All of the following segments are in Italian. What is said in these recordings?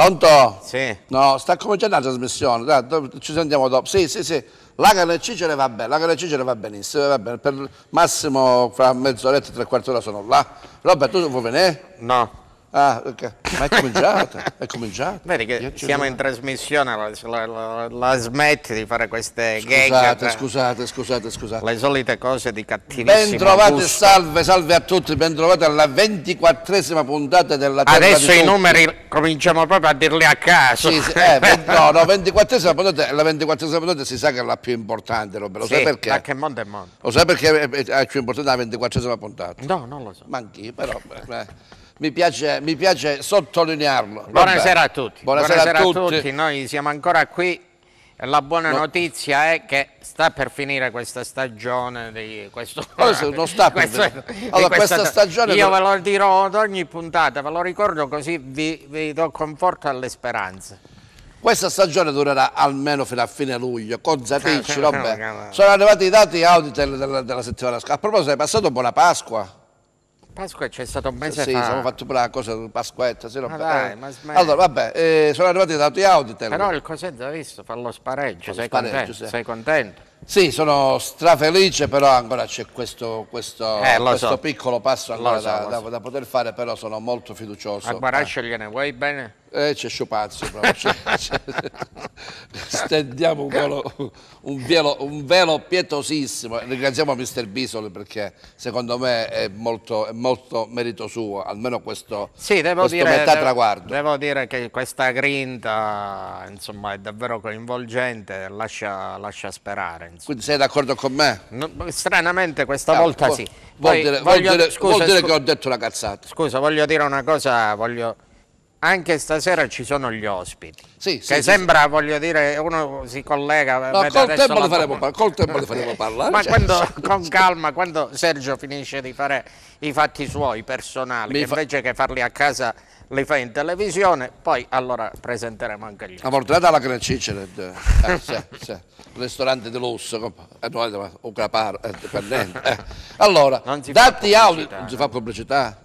Pronto? Sì. No, sta cominciando la trasmissione, dai, ci sentiamo dopo. Sì, sì, sì. La carne cicere va bene, la carne cicere va benissimo, va bene. Per massimo fra mezz'oretta e tre quarti d'ora sono là. Robert, tu vuoi venire? No. Ah, okay. ma è cominciata, è cominciata. Vedi che siamo in trasmissione, la, la, la, la, smetti di fare queste scusate, gag. Scusate, scusate, scusate. Le solite cose di cattivissimo Ben trovate, salve, salve a tutti, ben trovate alla ventiquattresima puntata della Terra Adesso i numeri cominciamo proprio a dirli a caso. Sì, sì, eh, no, no, ventiquattresima puntata, la ventiquattresima puntata si sa che è la più importante, Roberto, lo sì, sai perché? Ma che mondo è mondo. Lo sai perché è, più importante la ventiquattresima puntata? No, non lo so. Ma anch'io, però... Beh, eh mi piace, mi piace sottolinearlo. Buonasera a tutti. Buonasera, Buonasera a, tutti. a tutti, noi siamo ancora qui. La buona no. notizia è che sta per finire questa stagione di questo, questo oh, non sta per questo, allora, questa, questa, stagione io ve lo dirò ad ogni puntata, ve lo ricordo così vi, vi do conforto alle speranze. Questa stagione durerà almeno fino a fine luglio, con Zaticci, no, Sono arrivati i dati Auditel della, della settimana scorsa. A proposito, è passato buona Pasqua. Pasqua c'è stato un mese sì, fa. Sì, siamo fatto pure la cosa Pasquetta, se no. Ma dai, eh. ma allora, vabbè, eh, sono arrivati da tuoi Auditel. Però il Cosenza ha visto, fa lo spareggio, sei, spareggio contento, sì. sei contento? Sì, sono strafelice, però ancora c'è questo, questo, eh, questo so. piccolo passo ancora so, da, so. da, poter fare, però sono molto fiducioso. A Guarascio eh. gliene vuoi bene? Eh, c'è sciopazzo, però. Stendiamo un velo, un, velo, un velo, pietosissimo. Ringraziamo Mr. Bisoli perché secondo me è molto, è molto merito suo, almeno questo, sì, devo questo dire, metà traguardo. Devo dire che questa grinta insomma, è davvero coinvolgente, lascia, lascia sperare. Insomma. Quindi sei d'accordo con me? No, stranamente questa ah, volta vuol, sì. Vuol, Poi, dire, voglio, vuol dire, scusa, vuol dire che ho detto una cazzata. Scusa, voglio dire una cosa, voglio anche stasera ci sono gli ospiti. Sì, che sì, sembra, sì. voglio dire, uno si collega. No, col tempo, li faremo, col tempo li faremo parlare. Ma cioè, quando, con calma, quando Sergio finisce di fare i fatti suoi personali, che fa... invece che farli a casa li fa in televisione, poi allora presenteremo anche gli ospiti. A volte dalla Gran Cicere, eh, eh, ristorante di lusso, eh, un caparo, eh, per niente. Eh. Allora, dati audio, non si fa pubblicità?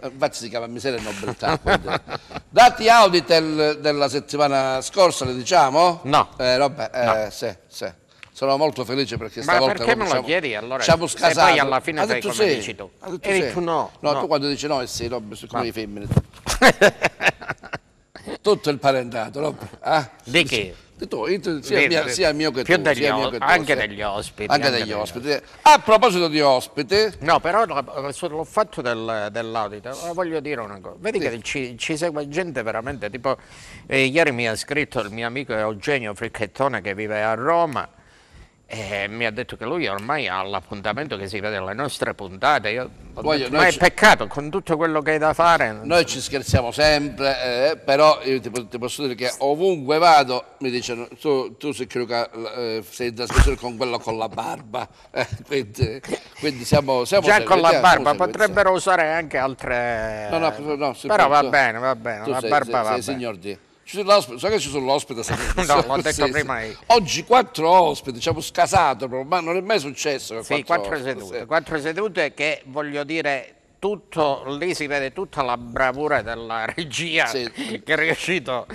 Eh, infatti si chiama miseria e nobiltà dati Auditel della settimana scorsa le diciamo? no, eh, vabbè, eh, Sì, sì. sono molto felice perché stavolta ma perché me lo chiedi allora siamo scasato poi alla fine sei come sì. dici tu Eri tu no, no, no tu quando dici no e sì Rob, come no. le femmine tutto il parentato Rob. Eh? di che? detto, sia, mia, sia, mio che più tu, degli sia mio che tu, anche sia... degli ospiti. Anche, degli ospiti. A proposito di ospiti... No, però l'ho fatto del, dell'audito, voglio dire una cosa. Vedi sì. che ci, ci, segue gente veramente, tipo... Eh, ieri mi ha scritto il mio amico Eugenio Fricchettone che vive a Roma e mi ha detto che lui ormai ha l'appuntamento che si vede alle nostre puntate. Io Voglio, detto, ma è peccato con tutto quello che hai da fare. Noi ci scherziamo sempre, eh, però io ti, ti, posso dire che ovunque vado mi dicono tu, tu sei, credo, eh, sei in trasmissione con quello con la barba. Eh, quindi, quindi, siamo, siamo Già con la eh, barba potrebbero usare anche altre. No, no, no, però va bene, va bene. Tu la sei, barba sei, va sei bene. signor D so che ci sono l'ospite no, l'ho detto sì, prima sì. oggi quattro ospiti ci abbiamo scasato ma non è mai successo sì, quattro, quattro sedute, quattro sedute che voglio dire tutto, lì si vede tutta la bravura della regia sì. che è riuscito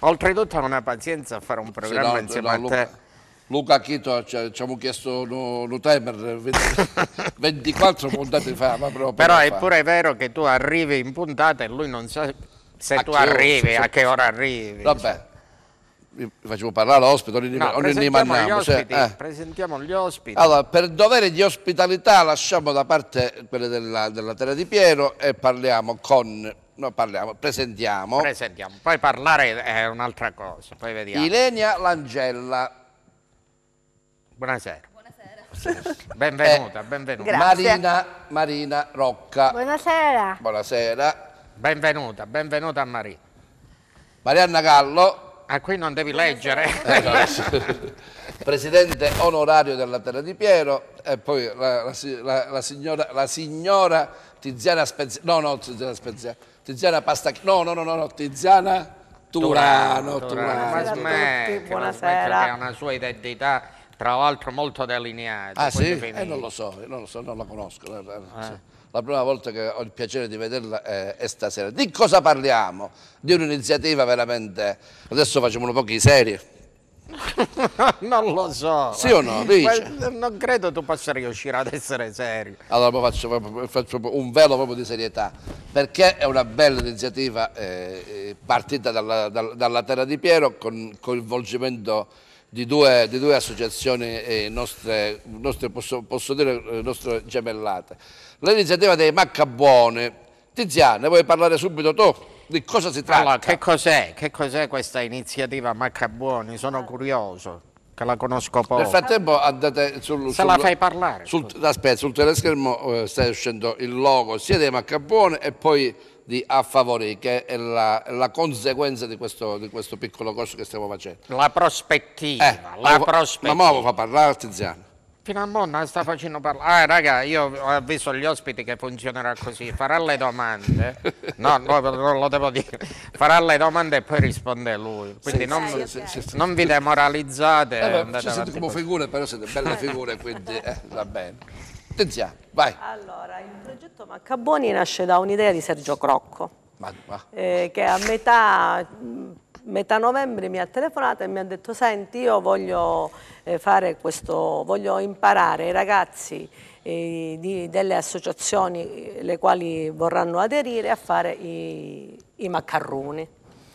oltretutto ha una pazienza a fare un programma no, insieme no, a te Luca. Luca Chito cioè, ci, abbiamo chiesto no, no timer 24 puntate fa. però è pure vero che tu arrivi in puntata e lui non sa se a tu arrivi, ora, se, a che ora arrivi. Vabbè, facciamo parlare all'ospite, ogni, no, ogni presentiamo, ospiti, eh. presentiamo gli ospiti. Allora, per dovere di ospitalità lasciamo da parte quelle della, della terra di Piero e parliamo con... No, parliamo, presentiamo. Presentiamo, poi parlare è un'altra cosa, poi vediamo. Ilenia Langella. Buonasera. Buonasera. Benvenuta, benvenuta. Marina, Marina Rocca. Buonasera. Buonasera Benvenuta, benvenuta a Maria. Marianna Gallo. Ah, qui non devi leggere. Eh, Presidente onorario della Terra di Piero e poi la, la, la, la signora, signora, Tiziana Speziano, no, no, Tiziana Speziano, Tiziana Pastacchi, no, no, no, no, Tiziana Turano. Turano, Turano. Turano. Smetti, buonasera. Che ha una sua identità, tra l'altro molto delineata. Ah sì? Eh, non lo so, eh, non lo so, non la conosco. Eh la prima volta che ho il piacere di vederla è, stasera. Di cosa parliamo? Di un'iniziativa veramente, adesso facciamo un po' di serie. non lo so. Sì o no? Dice. non credo tu possa riuscire ad essere serio. Allora faccio, faccio, un velo proprio di serietà, perché è una bella iniziativa eh, eh partita dalla, dalla, dalla terra di Piero con coinvolgimento di due, di due associazioni eh, nostre, nostre, posso, posso, dire, eh, nostre gemellate. L'iniziativa dei Maccabuone. Tiziana, vuoi parlare subito tu? Di cosa si tratta? Allora, che cos'è cos questa iniziativa Maccabuoni? Sono curioso la conosco poco. Nel frattempo andate sul... Se sul, la fai parlare. Sul, aspetta, sul teleschermo eh, sta uscendo il logo sia dei Maccabone e poi di, a favore, che è la, la conseguenza di questo, di questo, piccolo corso che stiamo facendo. La prospettiva, eh, la ma, prospettiva. Ma ora fa parlare Tiziano. Fino a Monna sta facendo parlare. Ah, raga, io ho avviso gli ospiti che funzionerà così. Farà le domande. No, no non lo devo dire. Farà le domande e poi risponde lui. Quindi sì, non, sì, sì, non, sì, non vi demoralizzate. Eh, beh, ci siete come figure, però siete belle figure, quindi eh, va bene. Tenziamo, vai. Allora, il progetto Maccaboni nasce da un'idea di Sergio Crocco, ma, ma. Eh, che a metà, metà, novembre mi ha telefonato e mi ha detto senti io voglio, eh, fare questo, voglio imparare i ragazzi eh, di, delle associazioni eh, le quali vorranno aderire a fare i, i maccarroni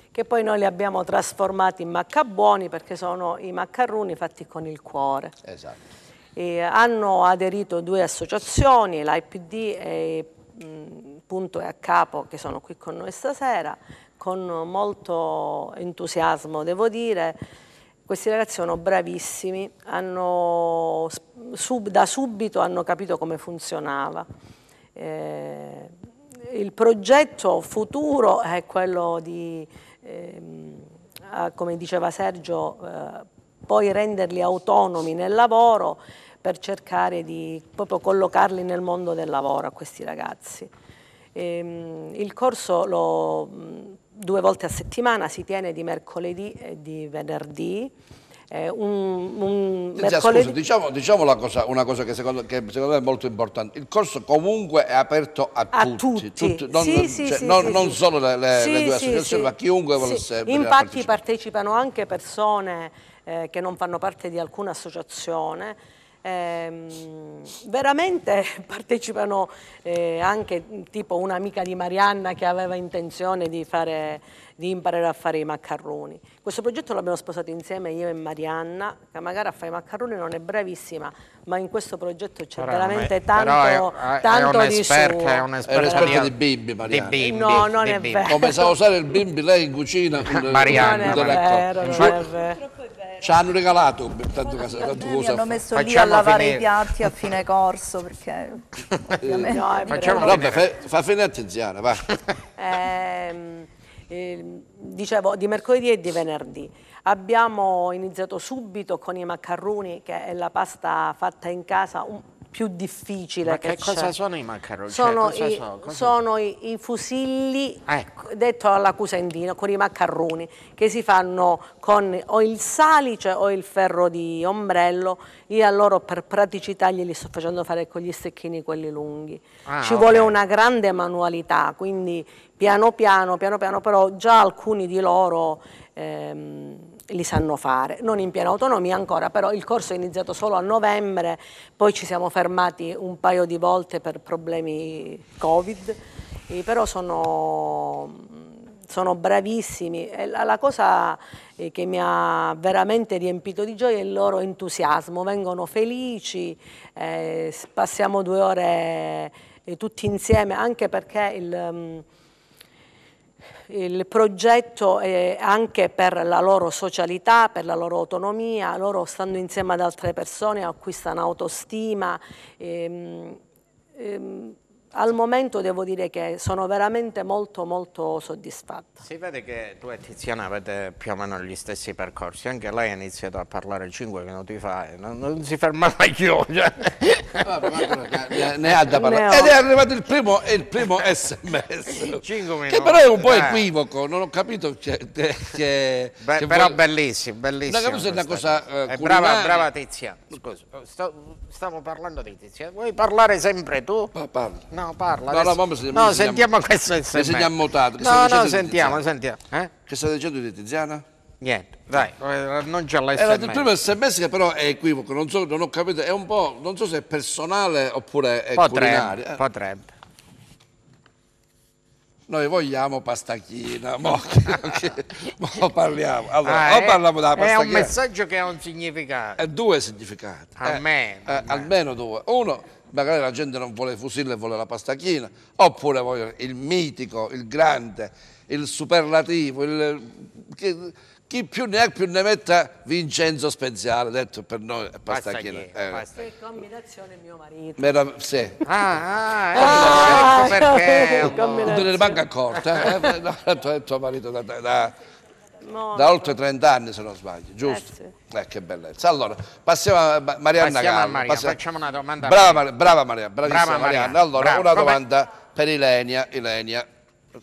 che poi noi li abbiamo trasformati in maccabuoni perché sono i maccarroni fatti con il cuore. Esatto. Eh, hanno aderito due associazioni, l'IPD e mh, Punto e a Capo, che sono qui con noi stasera, con molto entusiasmo devo dire. Questi ragazzi sono bravissimi, hanno, sub, da subito hanno capito come funzionava. Eh, il progetto futuro è quello di, ehm, ah, come diceva Sergio, eh, poi renderli autonomi nel lavoro per cercare di proprio collocarli nel mondo del lavoro a questi ragazzi. E, ehm, il corso lo, due volte a settimana si tiene di mercoledì e di venerdì. Eh, un, un mercoledì... scusa, diciamo, diciamo una, cosa, una cosa che, secondo, che secondo, me è molto importante. Il corso comunque è aperto a, a tutti, tutti. tutti non, sì, sì, cioè, sì, non, non solo le, le, le due associazioni, ma chiunque volesse. Infatti partecipano anche persone eh, che non fanno parte di alcuna associazione ehm, veramente partecipano eh, anche tipo un'amica di Marianna che aveva intenzione di, fare, di, imparare a fare i maccarroni. Questo progetto l'abbiamo sposato insieme io e Marianna, che magari a fare i maccarroni non è bravissima, ma in questo progetto c'è veramente tanto, è, è, tanto è di suo. È un'esperta un di bimbi, Marianna. Di bimbi, no, non è bimbi. vero. Come sa usare il bimbi lei in cucina? Marianna. Non è vero, non cioè, è vero ci hanno regalato tanto casa tanto cosa hanno messo lì a lavare finire. i piatti a fine corso perché eh, no, facciamo vabbè, fa, fa fine attenzione va eh, dicevo di mercoledì e di venerdì abbiamo iniziato subito con i maccarroni che è la pasta fatta in casa un, più difficile Ma che, che cosa sono i macaroni? Cioè, sono, cioè, i, so, sono i, i, fusilli, ecco. detto alla Cusendino, con i macarroni, che si fanno con o il salice cioè, o il ferro di ombrello. Io a loro per praticità glieli sto facendo fare con gli stecchini quelli lunghi. Ah, Ci okay. vuole una grande manualità, quindi piano piano, piano piano, però già alcuni di loro... Ehm, li sanno fare, non in piena autonomia ancora, però il corso è iniziato solo a novembre, poi ci siamo fermati un paio di volte per problemi Covid, però sono sono bravissimi. La, cosa eh, che mi ha veramente riempito di gioia è il loro entusiasmo, vengono felici, eh, passiamo due ore eh, tutti insieme, anche perché il, mm, il progetto è anche per la loro socialità, per la loro autonomia, loro stanno insieme ad altre persone acquistano autostima. Ehm, ehm, al momento devo dire che sono veramente molto molto soddisfatta. Si vede che tu e Tiziana avete più o meno gli stessi percorsi, anche lei ha iniziato a parlare 5 minuti fa e non, non si ferma mai più. Cioè. ne ha da parlare. Ed è arrivato il primo, il primo sms. 5 minuti. Che però è un po' eh. equivoco, non ho capito che... che Beh, però vuoi... bellissimo, bellissimo. Una è una cosa eh, eh brava, brava Tiziana, scusa, sto, stavo parlando di Tiziana. Vuoi parlare sempre tu? Pa, No no, parla. No, adesso... no, mi, no sentiamo questo sms. Sentiamo mutato. No, no, sentiamo, sentiamo. Eh? Che state dicendo di Tiziana? Niente, dai, eh, non c'è l'SMS. Era il primo sms che però è equivoco, non, so, non ho capito, è un po', non so se è personale oppure è potrebbe, culinaria. Eh. Potrebbe. Noi vogliamo pastachina, mo, okay, mo parliamo. Allora, ah, o parliamo della pastachina. È un messaggio che ha un significato. E due significati. Almeno. Eh, eh, almeno. almeno due. Uno magari la gente non vuole fusilli e vuole la pastacchina, oppure voglio il mitico, il grande, il superlativo, il, chi, chi, più ne ha più ne metta Vincenzo Speziale, detto per noi è pastachina. pastachina eh. Pastachina. Che combinazione mio marito. Mera, sì. Ah, ah, ah ecco, ecco perché. Oh, non te ne manca accorta, eh, no, tuo marito da, da Molto. Da oltre 30 anni se non sbaglio, giusto? Eh, sì. eh che bellezza. Allora, passiamo a Marianna passiamo Gallo. A Maria, passiamo... Facciamo una domanda. Brava, brava Maria, bravissima brava Marianna. Marianna. Allora, brava. una Come... domanda per Ilenia. Ilenia.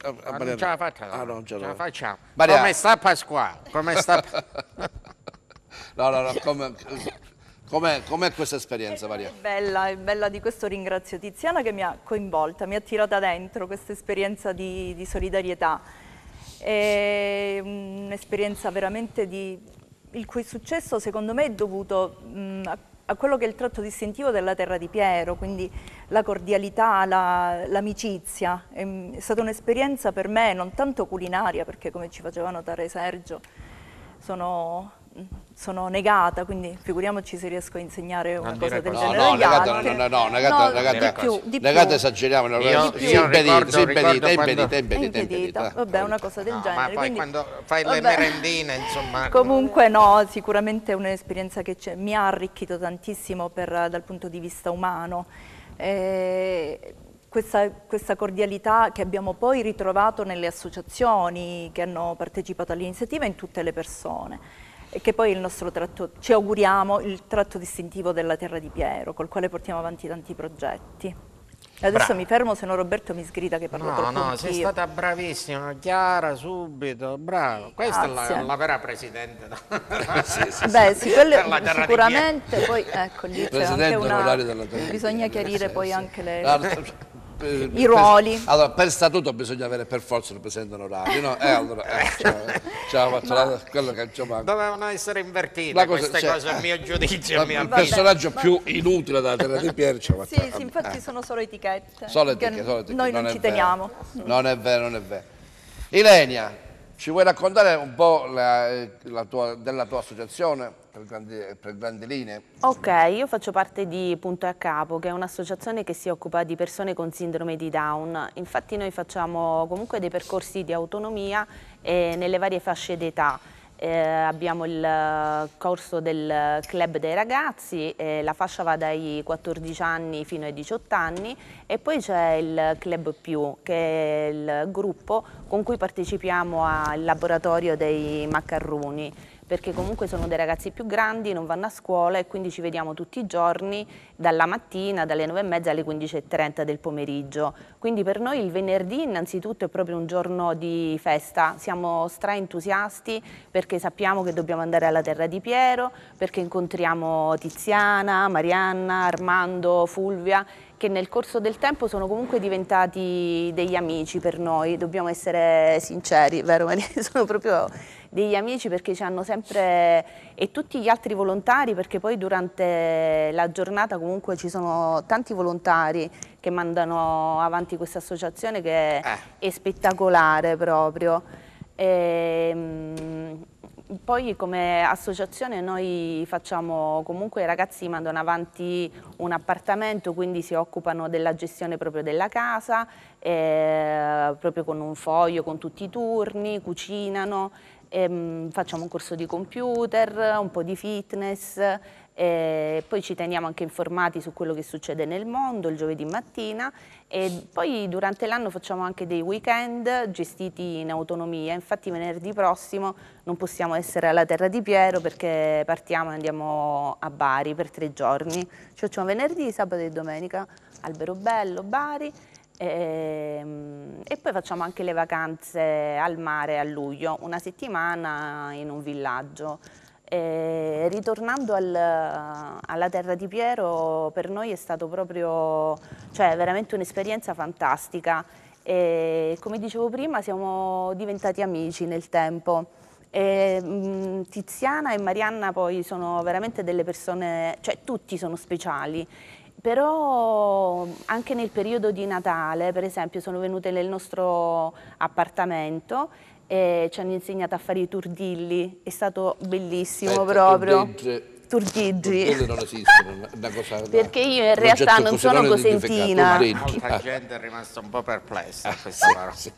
Ma ah, non ce la facciamo, Ah, non ce, ce la facciamo. Come sta Pasquale? Come sta... no, no, no, come... Com'è, com questa esperienza, Maria? È bella, è bella di questo ringrazio Tiziana che mi ha coinvolta, mi ha tirata dentro questa esperienza di, di solidarietà è mm, un'esperienza veramente di... il cui successo secondo me è dovuto mh, mm, a quello che è il tratto distintivo della terra di Piero, quindi la cordialità, l'amicizia. La, mm, è stata un'esperienza per me non tanto culinaria, perché come ci faceva notare Sergio, sono sono negata, quindi figuriamoci se riesco a insegnare una cosa del genere. No, no, negata, no, no, no, negata, no, negata, di più, di negata più. esageriamo, io, si impedita, è impedita, impedita, impedita. Vabbè, una cosa del no, genere. Ma poi quindi, quando fai vabbè, le merendine, insomma. Comunque no, sicuramente è un'esperienza che mi ha arricchito tantissimo per, dal punto di vista umano. Eh, questa, questa, cordialità che abbiamo poi ritrovato nelle associazioni che hanno partecipato all'iniziativa in tutte le persone che poi è il nostro tratto, ci auguriamo, il tratto distintivo della terra di Piero, col quale portiamo avanti tanti progetti. Adesso Bra mi fermo, se no Roberto mi sgrida che parlo no, troppo No, no, sei stata bravissima, chiara, subito, bravo. Questa Grazie. è la, la, vera presidente sì, sì, Beh, sì, sicuramente, poi ecco, lì c'è anche una... Bisogna chiarire poi anche le per, eh, i ruoli. Per, allora, per statuto bisogna avere per forza un presidente onorario, no? Eh, allora, eh, cioè, cioè, cioè, quello che insomma... Dovevano essere invertite la cosa, queste cioè, cose, a mio eh, giudizio. il personaggio vabbè. più inutile della terra di Pier. Cioè, sì, sì, infatti eh. sono solo etichette. Solo etichette, solo etichette. Noi non, non ci teniamo. Vero. Non è vero, non è vero. Ilenia, ci vuoi raccontare un po' la, eh, la tua, della tua associazione? per, grandi, per grandi linee. Ok, io faccio parte di Punto a Capo, che è un'associazione che si occupa di persone con sindrome di Down. Infatti noi facciamo comunque dei percorsi di autonomia eh, nelle varie fasce d'età. Eh, abbiamo il eh, corso del club dei ragazzi, eh, la fascia va dai 14 anni fino ai 18 anni e poi c'è il club più che è il gruppo con cui partecipiamo al laboratorio dei maccarroni perché comunque sono dei ragazzi più grandi, non vanno a scuola e quindi ci vediamo tutti i giorni dalla mattina, dalle 9.30 alle 15.30 del pomeriggio. Quindi per noi il venerdì innanzitutto è proprio un giorno di festa, siamo straentusiasti perché sappiamo che dobbiamo andare alla terra di Piero, perché incontriamo Tiziana, Marianna, Armando, Fulvia che nel corso del tempo sono comunque diventati degli amici per noi, dobbiamo essere sinceri, vero Maria? Sono proprio degli amici perché ci hanno sempre e tutti gli altri volontari perché poi durante la giornata comunque ci sono tanti volontari che mandano avanti questa associazione che eh. è spettacolare proprio. E, ehm, poi come associazione noi facciamo comunque i ragazzi mandano avanti un appartamento quindi si occupano della gestione proprio della casa eh, proprio con un foglio con tutti i turni cucinano e, ehm, facciamo un corso di computer, un po' di fitness, poi ci teniamo anche informati su quello che succede nel mondo il giovedì mattina e poi durante l'anno facciamo anche dei weekend gestiti in autonomia, infatti venerdì prossimo non possiamo essere alla terra di Piero perché partiamo e andiamo a Bari per tre giorni, ci facciamo venerdì, sabato e domenica, Albero Bello, Bari e, ehm, e, poi facciamo anche le vacanze al mare a luglio, una settimana in un villaggio. E ehm, ritornando al, alla terra di Piero, per noi è stata proprio, cioè veramente un'esperienza fantastica. E, ehm, come dicevo prima, siamo diventati amici nel tempo. E, Tiziana e Marianna poi sono veramente delle persone, cioè tutti sono speciali però anche nel periodo di Natale, per esempio, sono venute nel nostro appartamento e ci hanno insegnato a fare i turdilli, è stato bellissimo Aspetta, eh, proprio. Legge, Turgheggi. Quelle non esistono, una cosa, Perché io in realtà non sono cosentina. Ah. La gente è rimasta un po' perplessa ah, Sì,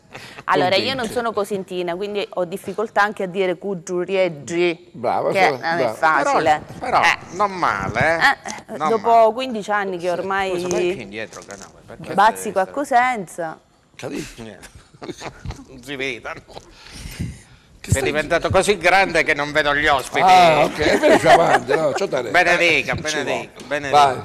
Allora, io non sono cosentina, quindi ho difficoltà anche a dire Cugiurieggi. Bravo, che brava, non brava. è facile. Però, però eh. non male, eh. Eh, non Dopo male. 15 anni che ormai sì. indietro, canale, bazzico a Cosenza. Capito? non si vedono. Che sei diventato così grande che non vedo gli ospiti. Ah, ok, cioè, vedi avanti, no, c'ho da Benedica, benedica, benedica. Vai.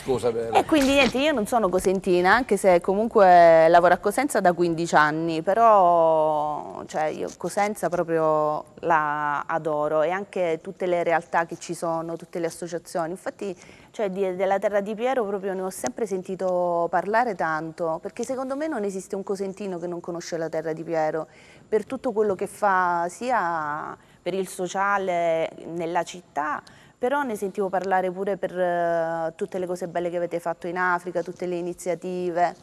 Scusa, E quindi niente, io non sono cosentina, anche se comunque lavoro a Cosenza da 15 anni, però cioè, io Cosenza proprio la adoro e anche tutte le realtà che ci sono, tutte le associazioni. Infatti cioè, di, della terra di Piero proprio ne ho sempre sentito parlare tanto, perché secondo me non esiste un cosentino che non conosce la terra di Piero per tutto quello che fa sia per il sociale nella città, però ne sentivo parlare pure per eh, tutte le cose belle che avete fatto in Africa, tutte le iniziative.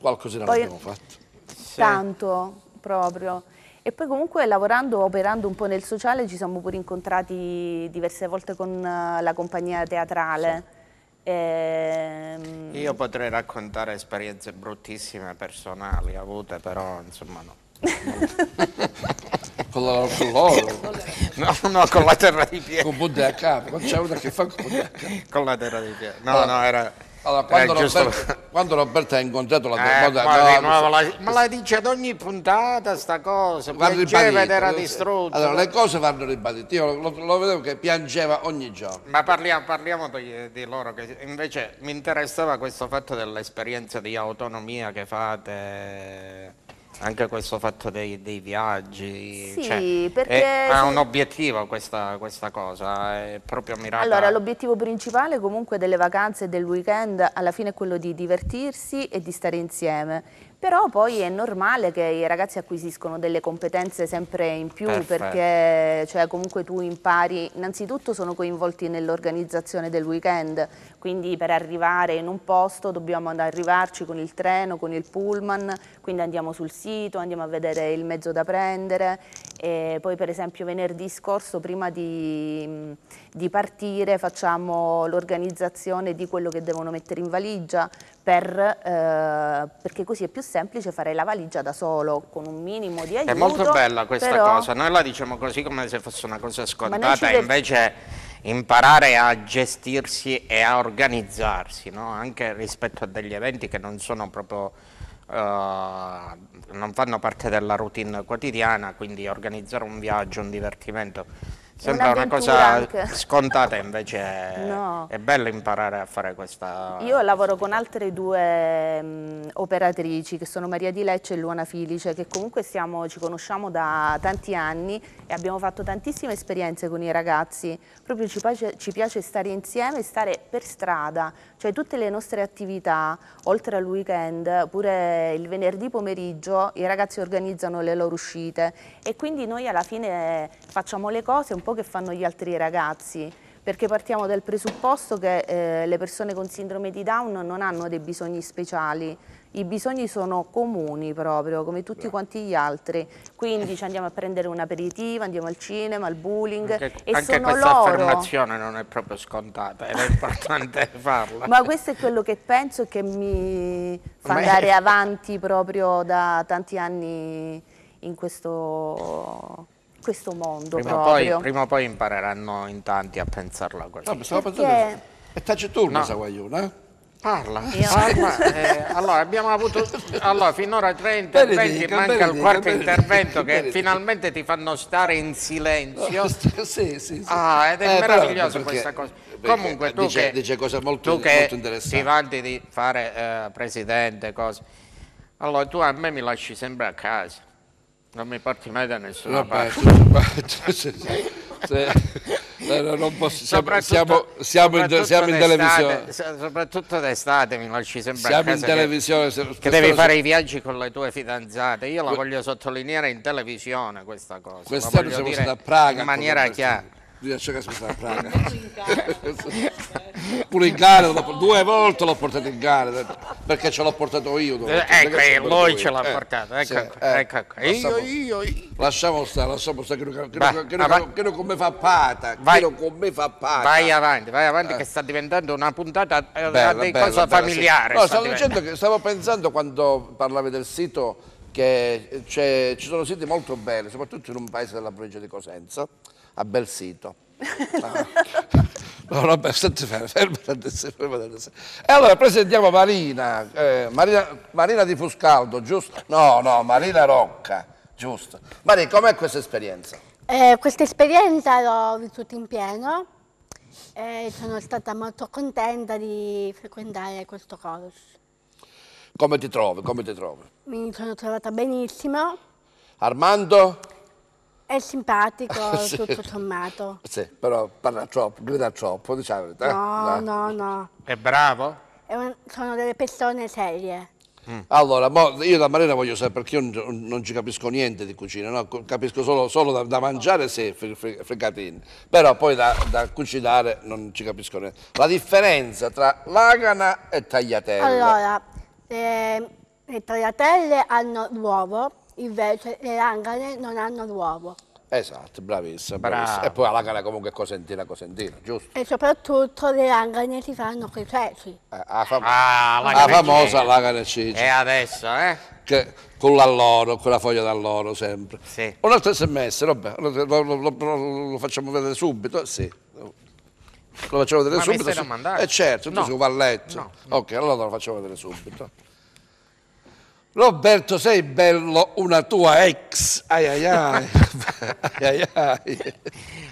Qualcosina poi, l'abbiamo fatto. Tanto, sì. proprio. E poi comunque lavorando, operando un po' nel sociale, ci siamo pure incontrati diverse volte con eh, la compagnia teatrale. Sì. Ehm... Io potrei raccontare esperienze bruttissime personali avute, però insomma no. con, la, con l'oro. No, no, con la terra di piedi. Con Bondacca, ma c'è una che fa con Bondacca. Con la terra di piedi. No, allora, no, era... Allora, quando, era Roberto, giusto... quando Roberto ha incontrato la eh, terra eh, Bondacca... No, no, la, ma la dice ad ogni puntata sta cosa, piangeva ed era distrutto. Allora, le cose vanno ribadite. Io lo, lo, vedevo che piangeva ogni giorno. Ma parliamo, parliamo di, di, loro, che invece mi interessava questo fatto dell'esperienza di autonomia che fate anche questo fatto dei, dei viaggi, sì, cioè, perché è, ha un obiettivo questa, questa, cosa, è proprio mirata. Allora, l'obiettivo principale comunque delle vacanze e del weekend alla fine è quello di divertirsi e di stare insieme, però poi è normale che i ragazzi acquisiscono delle competenze sempre in più Perfetto. perché cioè, comunque tu impari, innanzitutto sono coinvolti nell'organizzazione del weekend, quindi per arrivare in un posto dobbiamo arrivarci con il treno, con il pullman, quindi andiamo sul sito, andiamo a vedere il mezzo da prendere e poi per esempio venerdì scorso prima di, di partire facciamo l'organizzazione di quello che devono mettere in valigia per, eh, perché così è più semplice semplice fare la valigia da solo con un minimo di aiuto. È molto bella questa però... cosa, noi la diciamo così come se fosse una cosa scontata, invece imparare a gestirsi e a organizzarsi, no? anche rispetto a degli eventi che non sono proprio... Uh, non fanno parte della routine quotidiana, quindi organizzare un viaggio, un divertimento Sembra una cosa anche. scontata invece, no. è bello imparare a fare questa... Io lavoro con altre due mh, mm, operatrici che sono Maria Di Lecce e Luana Filice che comunque siamo, ci conosciamo da tanti anni e abbiamo fatto tantissime esperienze con i ragazzi, proprio ci piace, ci piace stare insieme e stare per strada, cioè tutte le nostre attività, oltre al weekend, pure il venerdì pomeriggio i ragazzi organizzano le loro uscite e quindi noi alla fine facciamo le cose un po' che fanno gli altri ragazzi perché partiamo dal presupposto che eh, le persone con sindrome di Down non hanno dei bisogni speciali, i bisogni sono comuni proprio, come tutti quanti gli altri, quindi ci andiamo a prendere un aperitivo, andiamo al cinema, al bowling anche, e anche sono questa affermazione non è proprio scontata, era importante farla. Ma questo è quello che penso e che mi fa andare avanti proprio da tanti anni in questo questo mondo prima proprio. O poi, prima o poi impareranno in tanti a pensarla quella. No, pensavo Perché... pensando E taci tu, no. Saguaglione, eh? Parla, parla. Eh, allora, abbiamo avuto allora, finora tre interventi, benedica, manca benedica, il quarto benedica, intervento che finalmente ti fanno stare in silenzio. No, sì, sì, sì. Ah, ed è eh, meraviglioso perché, questa cosa. Comunque tu dice, che, dice cose molto, tu che molto ti vanti di fare eh, presidente, cose. Allora tu a me mi lasci sempre a casa. Non mi porti mai da nessuna Vabbè, parte. se, se, se, non posso, siamo, siamo, siamo, in, siamo in televisione. Soprattutto d'estate mi lasci sempre Siamo in televisione. Che, che devi fare i viaggi con le tue fidanzate. Io la voglio sottolineare in televisione questa cosa. Quest'anno siamo stati a Praga. In maniera chiara bisogna cercare di a Praga. Pure in gara, due volte l'ho portato in gara, perché ce l'ho portato io. Eh, ecco, eh, lui ce l'ha eh, portato, ecco, sì, eh, ecco, ecco. Lasciamo, io, io, io. Lasciamo stare, lasciamo stare, che, non, che, bah, che, non, che, non come fa pata, vai, che non come fa pata. Vai avanti, vai avanti eh. che sta diventando una puntata bella, di bella, cosa bella, familiare. Sì. No, stavo, dicendo che, stavo pensando quando parlavi del sito che ci sono siti molto belli, soprattutto in un paese della provincia di Cosenza, a bel sito. Ah. No, vabbè, senti, ferma, ferma, E allora presentiamo Marina, eh, Marina, Marina, di Fuscaldo, giusto? No, no, Marina Rocca, giusto. Marina, com'è questa esperienza? Eh, questa esperienza l'ho vissuta in pieno e sono stata molto contenta di frequentare questo corso. Come ti trovi? Come ti trovi? Mi sono trovata benissimo. Armando? È simpatico, sì. tutto sommato. Sì, però parla troppo, grida troppo, diciamo eh, No, no, no, no. È bravo? È un, sono delle persone serie. Mm. Allora, io da Marina voglio sapere perché io non ci capisco niente di cucina, no? capisco solo, solo da, da, mangiare se sì, fricatini, però poi da, da, cucinare non ci capisco niente. La differenza tra lagana e tagliatelle? Allora, eh, le tagliatelle hanno l'uovo, invece le rangane non hanno l'uovo. Esatto, bravissima, bravissima. E poi la rangana comunque è cosentina, cosentina, giusto? E soprattutto le rangane si fanno con i ceci. Eh, la, fam ah, la, la famosa rangana ceci. E adesso, eh? Che, con l'alloro, con la foglia d'alloro sempre. Sì. Un altro sms, vabbè, lo, lo, lo, lo facciamo vedere subito, sì. Lo facciamo vedere Ma subito. Ma subito. Eh certo, tu no. sei un valletto. no. Ok, allora lo facciamo vedere subito. Roberto, sei bello una tua ex. Ai ai ai. ai, ai, ai.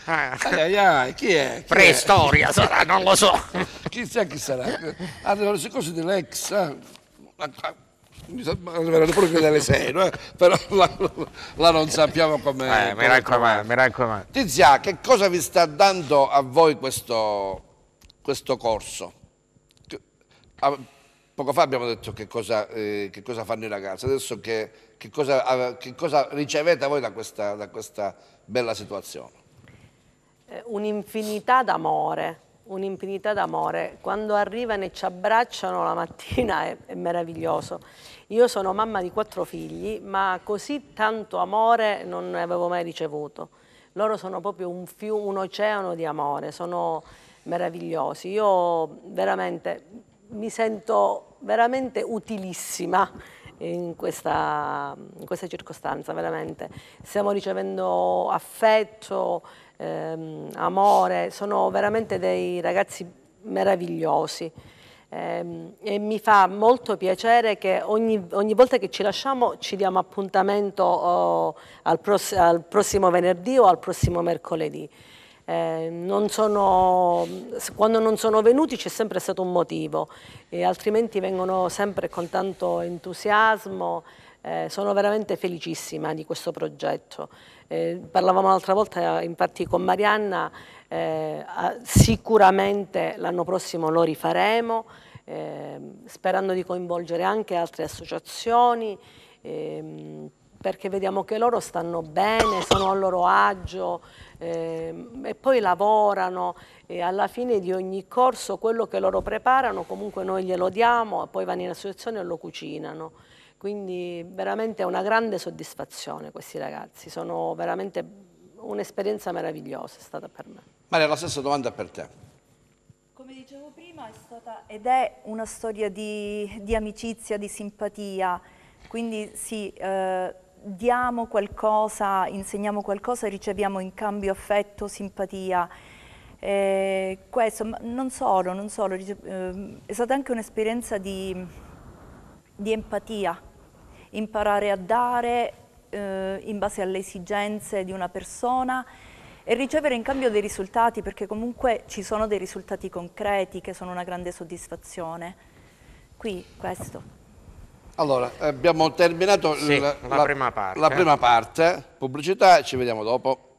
ai, ai, ai. Chi è? Chi Preistoria è? sarà, non lo so. Chissà chi sarà. Arrivano le cose dell'ex. Eh. Arriveranno pure quelle delle sei, no? però la, la, non sappiamo come. Eh, mi raccomando, mi raccomando. Tizia, che cosa vi sta dando a voi questo, questo corso? Poco fa abbiamo detto che cosa, eh, che cosa fanno i ragazzi, adesso che, che, cosa, che cosa, ricevete voi da questa, da questa bella situazione? Eh, un'infinità d'amore, un'infinità d'amore. Quando arrivano e ci abbracciano la mattina è, è, meraviglioso. Io sono mamma di quattro figli, ma così tanto amore non ne avevo mai ricevuto. Loro sono proprio un, fiume, un oceano di amore, sono meravigliosi. Io veramente mi sento veramente utilissima in questa, in questa circostanza, veramente. Stiamo ricevendo affetto, ehm, amore, sono veramente dei ragazzi meravigliosi ehm, e mi fa molto piacere che ogni, ogni, volta che ci lasciamo ci diamo appuntamento oh, al, pross al prossimo venerdì o al prossimo mercoledì. Eh, non sono, quando non sono venuti c'è sempre stato un motivo, e altrimenti vengono sempre con tanto entusiasmo. Eh, sono veramente felicissima di questo progetto. Ehm, parlavamo l'altra volta infatti con Marianna, eh, sicuramente l'anno prossimo lo rifaremo, ehm, sperando di coinvolgere anche altre associazioni ehm, perché vediamo che loro stanno bene, sono a loro agio, eh, e poi lavorano e alla fine di ogni corso quello che loro preparano comunque noi glielo diamo e poi vanno in associazione e lo cucinano. Quindi veramente è una grande soddisfazione questi ragazzi, sono veramente un'esperienza meravigliosa è stata per me. Maria, la stessa domanda per te. Come dicevo prima è stata ed è una storia di, di amicizia, di simpatia, quindi sì, eh, diamo qualcosa, insegniamo qualcosa, riceviamo in cambio affetto, simpatia. Eh, questo, non solo, non solo eh, è stata anche un'esperienza di, di, empatia, imparare a dare eh, in base alle esigenze di una persona e ricevere in cambio dei risultati, perché comunque ci sono dei risultati concreti che sono una grande soddisfazione. Qui questo. Allora, abbiamo terminato sì, la, la, prima parte. la eh. prima parte, pubblicità, ci vediamo dopo.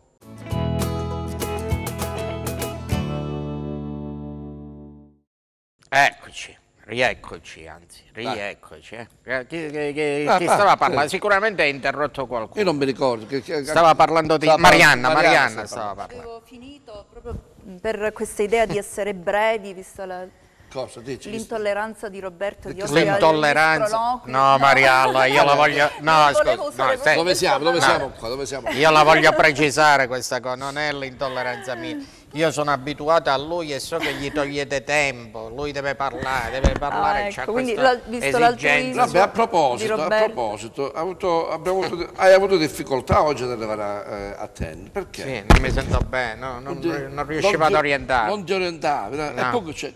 Eccoci, rieccoci anzi, rieccoci. Eh. eh. Chi, chi, chi ah, ah, stava parlando? Eh. Sicuramente hai interrotto qualcuno. Io non mi ricordo. Che, che, stava parlando di stava Marianna, Marianna, Marianna stava parlando. Avevo finito proprio per questa idea di essere brevi, visto la Cosa dici? L'intolleranza di Roberto di oggi L'intolleranza. No, Marialla, io la voglio. No, scusa. No, dove siamo? Dove, siamo qua? dove siamo? Io la voglio precisare questa cosa, non è l'intolleranza mia. Io sono abituata a lui e so che gli togliete tempo, lui deve parlare, deve ah, parlare, ah, ecco, quindi visto esigenza. Vabbè, a proposito, a proposito avuto, avuto, hai avuto difficoltà oggi ad arrivare a, eh, ten, perché? Sì, non mi sento bene, no, non, non, non riuscivo ad orientare. Non ti orientavi, no. e poi c'è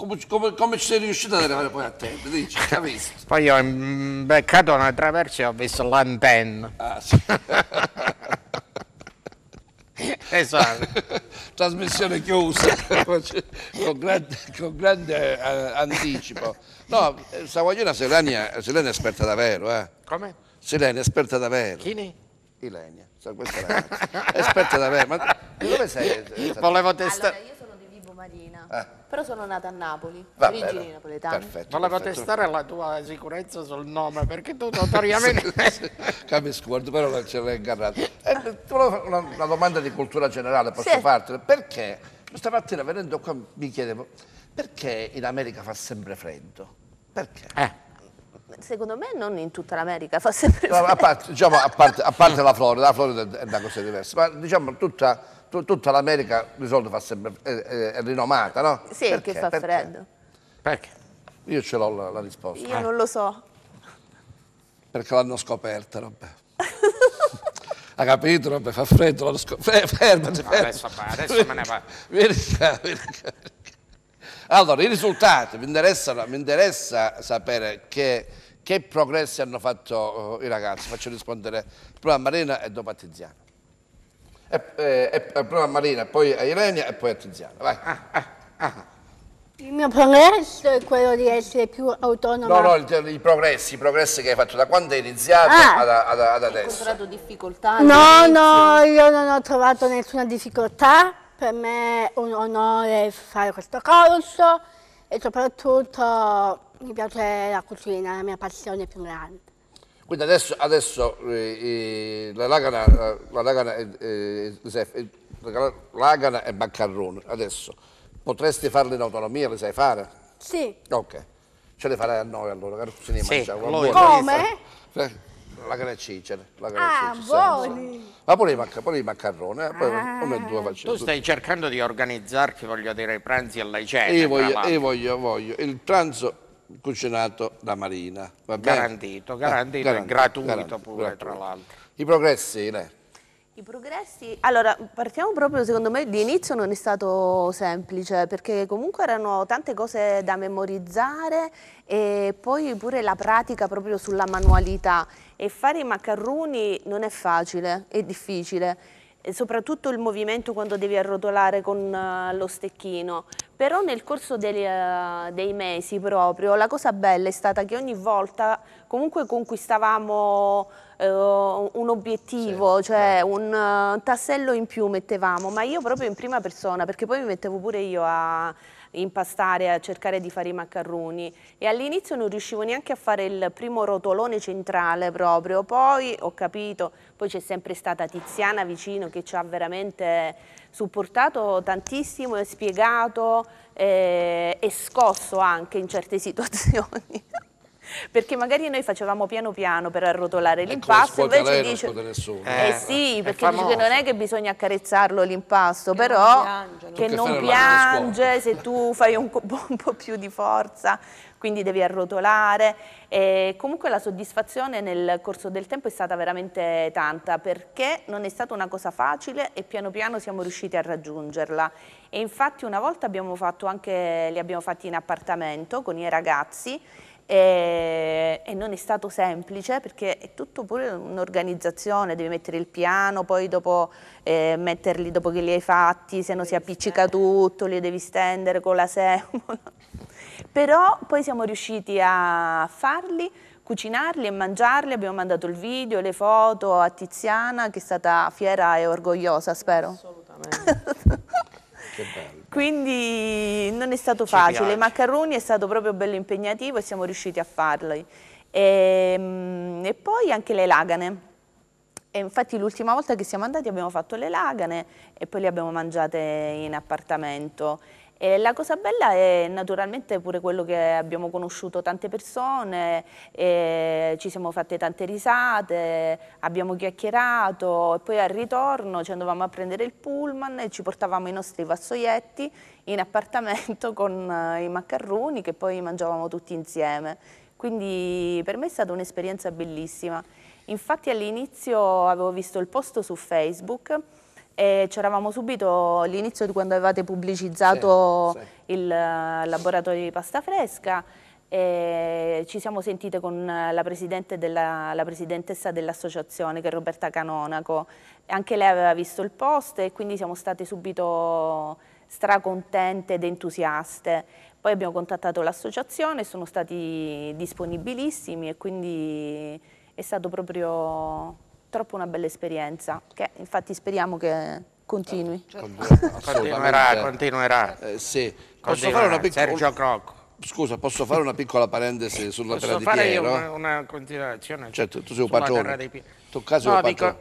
come, come, come, ci sei riuscito ad arrivare poi a tempo? Dici, poi ho mm, beccato una traversa e ho visto l'antenna. Ah, sì. esatto. Trasmissione chiusa con grande, con grande eh, anticipo. No, Savogliona Selenia, Selenia è esperta davvero, eh? Come? Selenia è esperta davvero. Chi ne? Ilenia, questa è Esperta davvero, ma dove sei? Volevo testare. Allora, cittadina, eh. però sono nata a Napoli, Va origini bene. napoletane. Perfetto, Volevo perfetto. testare la tua sicurezza sul nome, perché tu notoriamente... sì, capisco, però non ce l'hai ingarrato. Eh, una, una, domanda di cultura generale posso sì. fartela? Perché stamattina venendo qua mi chiedevo perché in America fa sempre freddo? Perché? Eh. Secondo me non in tutta l'America fa sempre freddo. No, a, parte, diciamo, a, parte, a parte la Florida, la Florida è una cosa diversa, ma diciamo tutta tutta l'America di solito fa sempre, è, è rinomata, no? Sì, perché, perché fa perché? freddo. Perché? Io ce l'ho la, la, risposta. Io eh. non lo so. Perché l'hanno scoperta, vabbè. ha capito? Vabbè, fa freddo, l'hanno scoperta. Fermati, fermati. adesso, adesso me ne va. Vieni qua, vieni qua. Allora, i risultati, mi interessa, mi interessa sapere che, che, progressi hanno fatto uh, i ragazzi. Faccio rispondere prima a Marina e dopo a Tiziano e, e, e prima a Marina, poi a Irenia e poi a Tiziana. Vai. Ah, ah, ah, ah. Il mio progresso è quello di essere più autonoma. No, no, i, i progressi, i progressi che hai fatto da quando hai iniziato ah! ad, ad, ad, adesso. Hai incontrato difficoltà? No, no, io non ho trovato nessuna difficoltà. Per me è un onore fare questo corso e soprattutto mi piace la cucina, la mia passione più grande. Quindi adesso, adesso eh, eh la Lagana, la Lagana, eh, Lagana e Baccarrone, adesso potresti farle in autonomia, le sai fare? Sì. Ok, ce le farai a noi allora, se ne sì, mangiamo. Come? Eh, la gara cicere, la gara ah, buoni. Ma pure i, mac pure i maccarroni, eh, ah. come due facciamo. Tu stai cercando di organizzarti, voglio dire, i pranzi alla cena. Io voglio, io voglio, voglio. Il pranzo cucinato da Marina. Garantito, garantito, eh, garantito, gratuito garantito, pure gratuito. tra l'altro. I progressi, lei? I progressi, allora partiamo proprio secondo me di inizio non è stato semplice perché comunque erano tante cose da memorizzare e poi pure la pratica proprio sulla manualità e fare i maccarroni non è facile, è difficile eh, soprattutto il movimento quando devi arrotolare con eh, lo stecchino, però nel corso dei, eh, dei mesi proprio la cosa bella è stata che ogni volta comunque conquistavamo uh, un obiettivo, sì. cioè certo. un tassello in più mettevamo, ma io proprio in prima persona, perché poi mi mettevo pure io a impastare, a cercare di fare i maccarroni e all'inizio non riuscivo neanche a fare il primo rotolone centrale proprio, poi ho capito, poi c'è sempre stata Tiziana vicino che ci ha veramente supportato tantissimo e spiegato eh, e scosso anche in certe situazioni perché magari noi facevamo piano piano per arrotolare l'impasto, ecco, invece lei, dice Eh, eh sì, perché dice che non è che bisogna accarezzarlo l'impasto, però non che non piange se tu fai un, un po' più di forza quindi devi arrotolare. E comunque la soddisfazione nel corso del tempo è stata veramente tanta perché non è stata una cosa facile e piano piano siamo riusciti a raggiungerla. E infatti una volta abbiamo fatto anche, li abbiamo fatti in appartamento con i ragazzi e, e, non è stato semplice perché è tutto pure un'organizzazione, devi mettere il piano, poi dopo eh, metterli dopo che li hai fatti, se no si appiccica tutto, li devi stendere con la semola. Però poi siamo riusciti a farli, cucinarli e mangiarli, abbiamo mandato il video, le foto a Tiziana che è stata fiera e orgogliosa, spero. Assolutamente. che bello. Quindi non è stato facile, i macaroni è stato proprio bello impegnativo e siamo riusciti a farli. E, ehm, e poi anche le lagane. E infatti l'ultima volta che siamo andati abbiamo fatto le lagane e poi le abbiamo mangiate in appartamento. E la cosa bella è naturalmente pure quello che abbiamo conosciuto tante persone, ci siamo fatte tante risate, abbiamo chiacchierato e poi al ritorno ci andavamo a prendere il pullman e ci portavamo i nostri vassoietti in appartamento con eh, i maccarroni che poi mangiavamo tutti insieme. Quindi per me è stata un'esperienza bellissima. Infatti all'inizio avevo visto il posto su Facebook e ci eravamo subito all'inizio di quando avevate pubblicizzato sì, sì. il eh, laboratorio di pasta fresca e ci siamo sentite con eh, la, presidente della, la presidentessa dell'associazione che è Roberta Canonaco anche lei aveva visto il post e quindi siamo state subito stracontente ed entusiaste poi abbiamo contattato l'associazione sono stati disponibilissimi e quindi è stato proprio troppo una bella esperienza, che infatti speriamo che continui. Certo. Continuerà, continuerà. Eh, sì. Posso fare una piccola... Sergio Crocco. Scusa, posso fare una piccola parentesi sulla terra di Piero? Posso fare una, continuazione? Certo, tu sei un padrone. Tu caso no, dico,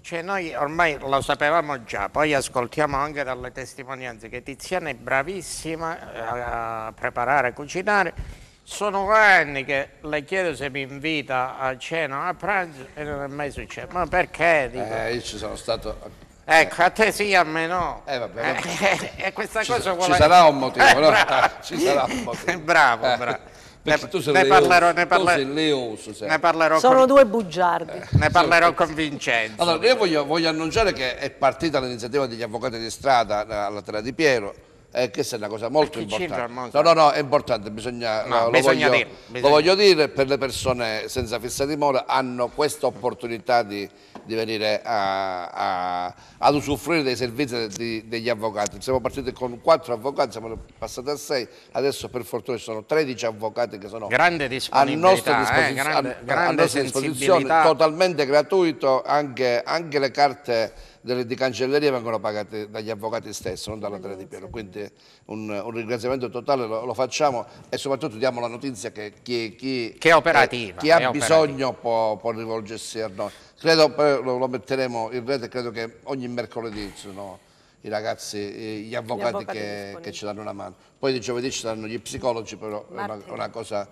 Cioè noi ormai lo sapevamo già, poi ascoltiamo anche dalle testimonianze che Tiziana è bravissima a preparare, a cucinare sono anni che le chiedo se mi invita a cena, a pranzo e non è mai successo. Ma perché? Dico? Eh, io ci sono stato... Ecco, a te sì, a me no. Eh, vabbè, vabbè. e eh, eh, questa ci, cosa vuole... Eh, ci sarà un motivo, eh, no? ci sarà un motivo. bravo, bravo. Ne, ne, parlerò, ne, parler... leoso, ne parlerò Sono con... due bugiardi. Eh, ne parlerò sì. con Vincenzo. Allora, io voglio, voglio annunciare che è partita l'iniziativa degli avvocati di strada alla terra di Piero eh, questa è una cosa molto importante. No, no, no, è importante, bisogna, no, lo, bisogna voglio, dire, bisogna. lo voglio dire per le persone senza fissa dimora hanno questa opportunità di, di venire a, a, ad usufruire dei servizi di, degli avvocati. Siamo partiti con quattro avvocati, siamo passati a sei, adesso per fortuna ci sono 13 avvocati che sono grande a eh, nostra disposizione, eh, grande, a, grande a nostra disposizione totalmente gratuito, anche, anche le carte delle, di cancelleria vengono pagate dagli avvocati stessi, non dalla Tele di Piero. Quindi un, un ringraziamento totale lo, lo, facciamo e soprattutto diamo la notizia che chi, chi, che eh, chi ha bisogno può, può, rivolgersi a noi. Credo, lo, lo metteremo in rete, credo che ogni mercoledì sono i ragazzi, gli avvocati, gli avvocati che, che, ci danno una mano. Poi di giovedì ci saranno gli psicologi, però Martedì. è una, una cosa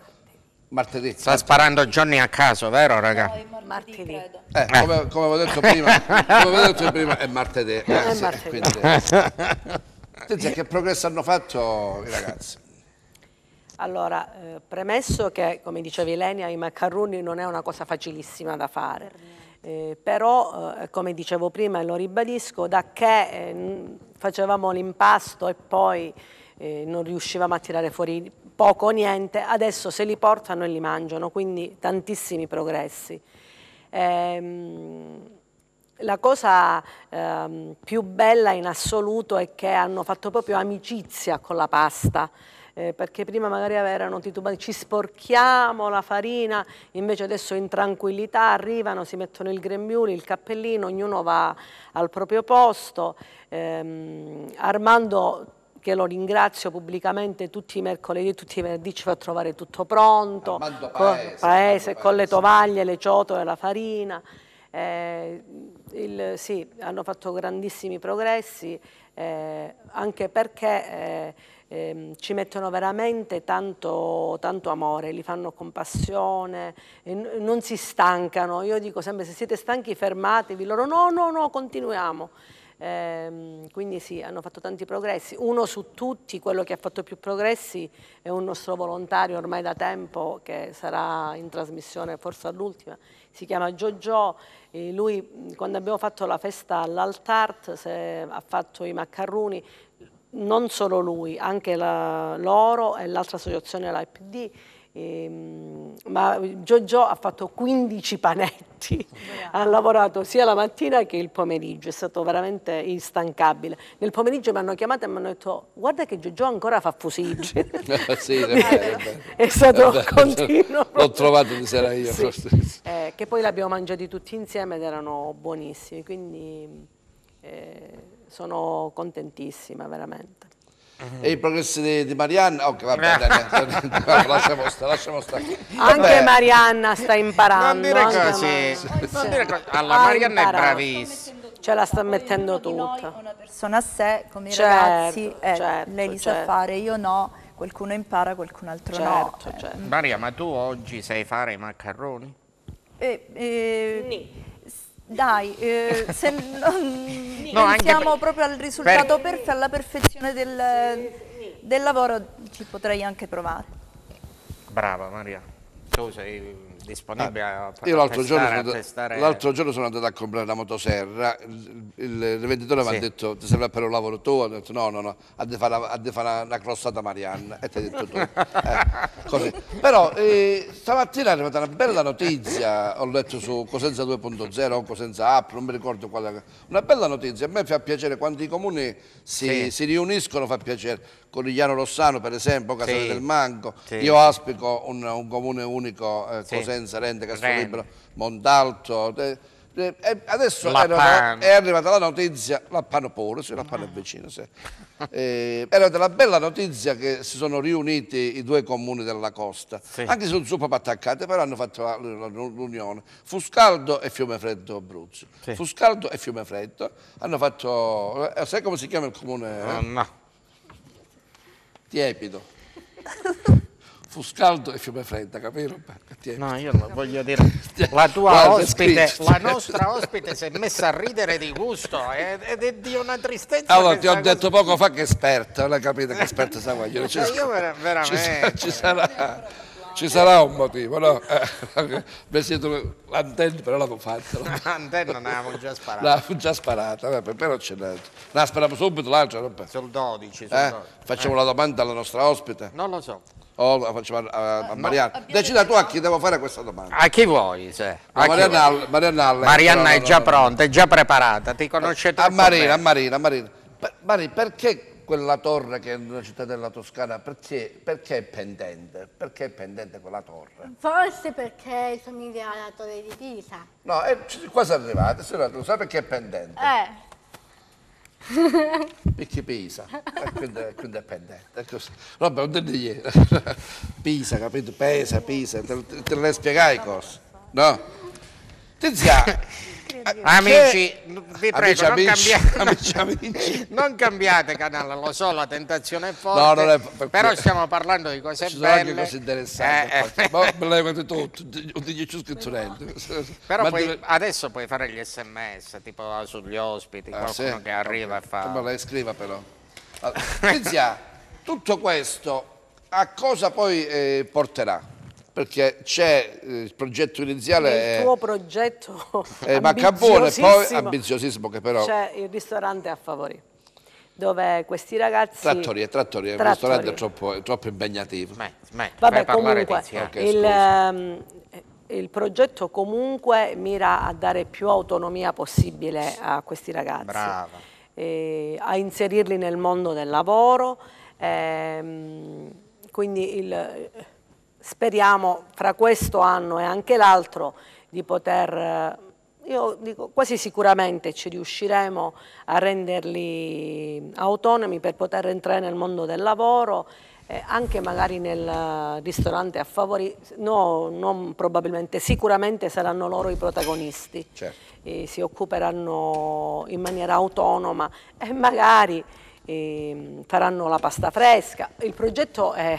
martedì. Sta sparando giorni a caso, vero raga? No, martedì, martedì. Eh, eh, come, come, avevo detto prima, come avevo detto prima è martedì. Eh, è sì, martedì. Quindi, senti, che progresso hanno fatto i ragazzi? Allora, eh, premesso che, come dicevi Lenia, i macaroni non è una cosa facilissima da fare, eh, però, eh, come dicevo prima e lo ribadisco, da che eh, facevamo l'impasto e poi eh, non riuscivamo a tirare fuori poco o niente, adesso se li portano e li mangiano, quindi tantissimi progressi. Ehm, la cosa ehm, più bella in assoluto è che hanno fatto proprio amicizia con la pasta. Eh, perché prima magari erano titubanti, ci sporchiamo la farina, invece adesso in tranquillità arrivano, si mettono il grembiuli, il cappellino, ognuno va al proprio posto. Ehm, Armando che lo ringrazio pubblicamente tutti i mercoledì e tutti i venerdì ci fa trovare tutto pronto, eh, Armando paese, con, paese, con le tovaglie, le ciotole, la farina. Eh, il, sì, hanno fatto grandissimi progressi eh, anche perché eh, ehm, ci mettono veramente tanto, tanto, amore, li fanno con passione, non si stancano. Io dico sempre se siete stanchi fermatevi, loro no, no, no, continuiamo ehm, quindi sì, hanno fatto tanti progressi. Uno su tutti, quello che ha fatto più progressi, è un nostro volontario ormai da tempo che sarà in trasmissione forse all'ultima, si chiama Giorgio, eh, lui quando abbiamo fatto la festa all'Altart ha fatto i maccarroni, non solo lui, anche la, loro e l'altra associazione, l'IPD, Ehm, ma Giorgio ha fatto 15 panetti, ha lavorato sia la mattina che il pomeriggio, è stato veramente instancabile. Nel pomeriggio mi hanno chiamato e mi hanno detto guarda che Giorgio ancora fa fusilli. sì, è, è, stato è continuo. L'ho trovato di sera io. Sì. Eh, che poi l'abbiamo mangiati tutti insieme ed erano buonissimi, quindi eh, sono contentissima veramente e il progressi di, di Marianna ok va bene, lasciamo stare lasciamo stare anche Marianna sta imparando non dire così, non dire così. allora Marianna imparato. è bravissima ce la sta mettendo tutta una persona a sé come certo, i ragazzi eh, certo, lei li certo. sa fare io no qualcuno impara qualcun altro no certo, certo. Maria ma tu oggi sai fare i maccheroni? eh, eh, dai, eh, se mm, non no, pensiamo proprio al risultato per... perfetto, alla perfezione del, del lavoro, ci potrei anche provare. Brava Maria, tu sei disponibile ah, per Io l'altro giorno, testare... giorno, sono andato a comprare una motoserra, il, il rivenditore sì. mi ha detto ti serve per un lavoro tuo? Ho detto no, no, no, ha di fare, una, una crossata Marianna e ti ha detto tu. Eh, Però eh, stamattina è arrivata una bella notizia, ho letto su Cosenza 2.0 o Cosenza App, non mi ricordo quale. Una bella notizia, a me fa piacere quando i comuni si, sì. si riuniscono fa piacere Corigliano Rossano per esempio, Casale sì, del Manco, sì. io aspico un, un, comune unico, eh, Cosenza, Rente, Castellibero, Montalto, eh, eh, adesso è arrivata, è arrivata, la notizia, Lappano pure, sì, Lappano è vicino, sì. Eh, è arrivata la bella notizia che si sono riuniti i due comuni della costa, sì. anche se non sono proprio attaccati però hanno fatto l'unione, Fuscaldo e Fiume Freddo Abruzzo, sì. Fuscaldo e Fiume Freddo hanno fatto, eh, sai come si chiama il comune? Eh? No tiepido. Fu scaldo e fiume fredda, capito? No, io lo voglio dire, la tua Guarda, ospite, scritto. la nostra ospite si è messa a ridere di gusto ed è di una tristezza. Allora, ti ho detto cosa... poco fa che è esperta, non capite che esperta sa guaglione. Cioè, io veramente. Ci, sa, ci sarà. Ci sarà un motivo, no? Eh, mi siete l'antenna, però l'avevo fatta. L'antenna ne avevo già sparata. L'avevo già sparata, vabbè, però ce n'è. No, speriamo subito l'altra, vabbè. Sul 12, sul eh? Facciamo eh. la domanda alla nostra ospite. Non lo so. O la facciamo a, a eh, Marianna. No, Decida tu a chi devo fare questa domanda. A chi vuoi, se. A Marianna, vuoi. Marianna, Marianna è già pronta, è già preparata, ti conosce tutto. A Marina, a Marina, a Marina. Marina, perché quella torre che è una della toscana, perché, perché, è pendente? Perché è pendente quella torre? Forse perché somiglia alla torre di Pisa. No, è, eh, qua sono arrivate, lo sai perché è pendente? Eh. Perché Pisa, eh, quindi, quindi, è pendente, è Vabbè, ho detto ieri. Pisa, capito? Pesa, Pisa, te, te le spiegai cose, no? Tizia, eh, amici, vi prego, amici, non, amici, cambiate, non, cambiate, canale, lo so, la tentazione è forte, no, è per però que... stiamo parlando di cose ci belle. Ci sono cose interessanti. Eh, eh. Ma levate tutto, dici schizzurelli. Però poi, deve... adesso puoi fare gli sms, tipo ah, sugli ospiti, ah, qualcuno sì? che arriva okay. e fa... Ma lei scriva però. Allora, Cinzia, tutto questo a cosa poi eh, porterà? perché c'è eh, il progetto iniziale... Il tuo progetto è eh, macabbone, poi ambiziosissimo che però... C'è il ristorante a favore dove questi ragazzi... Trattoria, trattoria, trattoria. il ristorante è troppo, è troppo impegnativo. Ma, ma, Vabbè, comunque, okay, il, ehm, il, progetto comunque mira a dare più autonomia possibile a questi ragazzi. Eh, a inserirli nel mondo del lavoro, ehm, quindi il speriamo fra questo anno e anche l'altro di poter, eh, io dico quasi sicuramente ci riusciremo a renderli autonomi per poter entrare nel mondo del lavoro eh, anche magari nel eh, ristorante a favori, no, non probabilmente, sicuramente saranno loro i protagonisti, certo. eh, si occuperanno in maniera autonoma e magari eh, faranno la pasta fresca. Il progetto è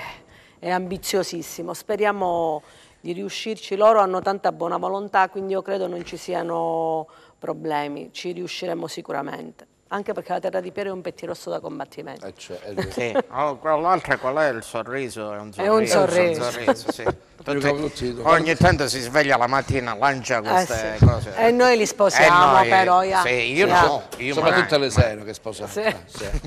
è ambiziosissimo. Speriamo di riuscirci, loro hanno tanta buona volontà, quindi io credo non ci siano problemi, ci riusciremo sicuramente anche perché la terra di Piero è un pettirosso da combattimento. Eh, cioè, sì. oh, l'altra qual è il sorriso? È un sorriso. È un sorriso. È un sorriso sì. Tutti, ogni tanto si sveglia la mattina, lancia eh, queste eh, sì. cose. E noi li sposiamo eh, noi, però. Io, sì, io no. no. Io Soprattutto mai, Eliseno che sposa. Sì.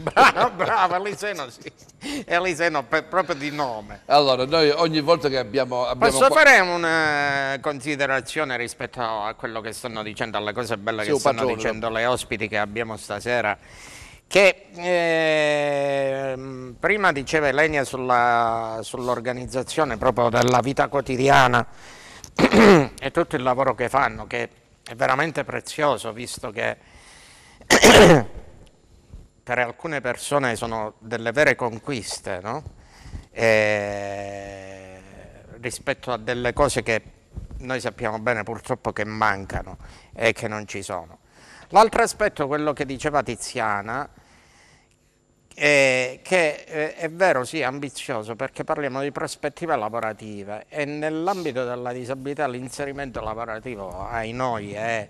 bravo, ah, bravo, Eliseno sì. Eliseno proprio di nome. Allora, noi ogni volta che abbiamo... abbiamo Posso fare una eh, considerazione rispetto a quello che stanno dicendo, alle cose belle che stanno pagione, dicendo le ospiti che abbiamo stasera? Matera, che eh, prima diceva Elenia sull'organizzazione sull proprio della vita quotidiana e tutto il lavoro che fanno, che è veramente prezioso, visto che per alcune persone sono delle vere conquiste, no? e, rispetto a delle cose che noi sappiamo bene purtroppo che mancano e che non ci sono. L'altro aspetto, quello che diceva Tiziana, eh, che è vero, sì, ambizioso perché parliamo di prospettive lavorative e nell'ambito della disabilità l'inserimento lavorativo ai noi è